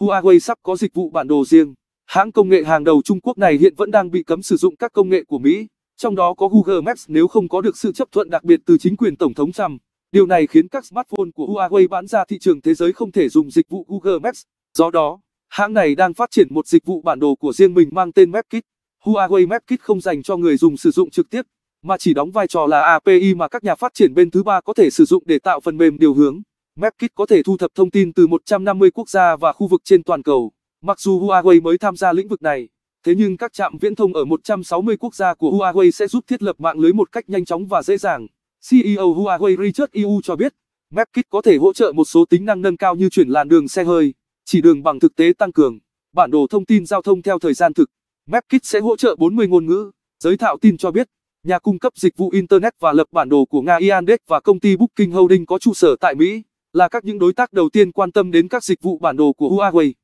Huawei sắp có dịch vụ bản đồ riêng. Hãng công nghệ hàng đầu Trung Quốc này hiện vẫn đang bị cấm sử dụng các công nghệ của Mỹ, trong đó có Google Maps nếu không có được sự chấp thuận đặc biệt từ chính quyền Tổng thống Trump. Điều này khiến các smartphone của Huawei bán ra thị trường thế giới không thể dùng dịch vụ Google Maps. Do đó, hãng này đang phát triển một dịch vụ bản đồ của riêng mình mang tên MapKit. Huawei MapKit không dành cho người dùng sử dụng trực tiếp, mà chỉ đóng vai trò là API mà các nhà phát triển bên thứ ba có thể sử dụng để tạo phần mềm điều hướng. Mapkit có thể thu thập thông tin từ 150 quốc gia và khu vực trên toàn cầu. Mặc dù Huawei mới tham gia lĩnh vực này, thế nhưng các trạm viễn thông ở 160 quốc gia của Huawei sẽ giúp thiết lập mạng lưới một cách nhanh chóng và dễ dàng. CEO Huawei Richard Yu cho biết, Mapkit có thể hỗ trợ một số tính năng nâng cao như chuyển làn đường xe hơi, chỉ đường bằng thực tế tăng cường, bản đồ thông tin giao thông theo thời gian thực. Mapkit sẽ hỗ trợ 40 ngôn ngữ, giới thạo tin cho biết. Nhà cung cấp dịch vụ Internet và lập bản đồ của Nga Iandex và công ty Booking Holding có trụ sở tại Mỹ là các những đối tác đầu tiên quan tâm đến các dịch vụ bản đồ của Huawei.